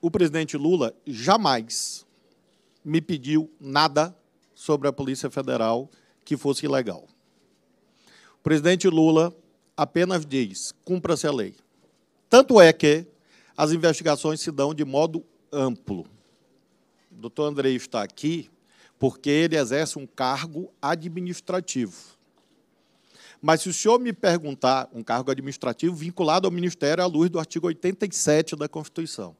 o presidente Lula jamais me pediu nada sobre a Polícia Federal que fosse ilegal. O presidente Lula apenas diz: cumpra-se a lei. Tanto é que as investigações se dão de modo amplo. O doutor Andrei está aqui porque ele exerce um cargo administrativo. Mas se o senhor me perguntar um cargo administrativo vinculado ao Ministério à luz do artigo 87 da Constituição,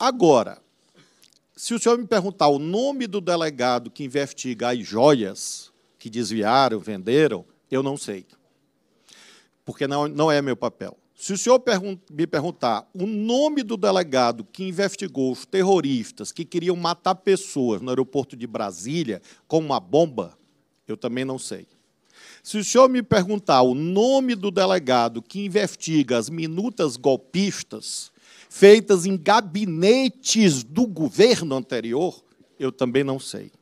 Agora, se o senhor me perguntar o nome do delegado que investiga as joias que desviaram, venderam, eu não sei. Porque não, não é meu papel. Se o senhor me perguntar o nome do delegado que investigou os terroristas que queriam matar pessoas no aeroporto de Brasília com uma bomba, eu também não sei. Se o senhor me perguntar o nome do delegado que investiga as minutas golpistas feitas em gabinetes do governo anterior, eu também não sei.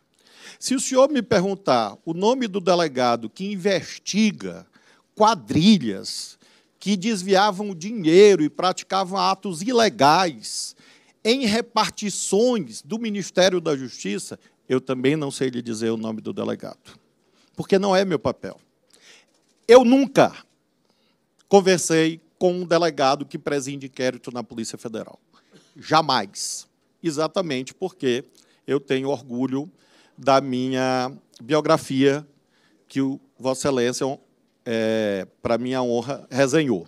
Se o senhor me perguntar o nome do delegado que investiga quadrilhas que desviavam dinheiro e praticavam atos ilegais em repartições do Ministério da Justiça, eu também não sei lhe dizer o nome do delegado porque não é meu papel. Eu nunca conversei com um delegado que preside inquérito na Polícia Federal. Jamais. Exatamente porque eu tenho orgulho da minha biografia que o Vossa Excelência, é, para minha honra, resenhou.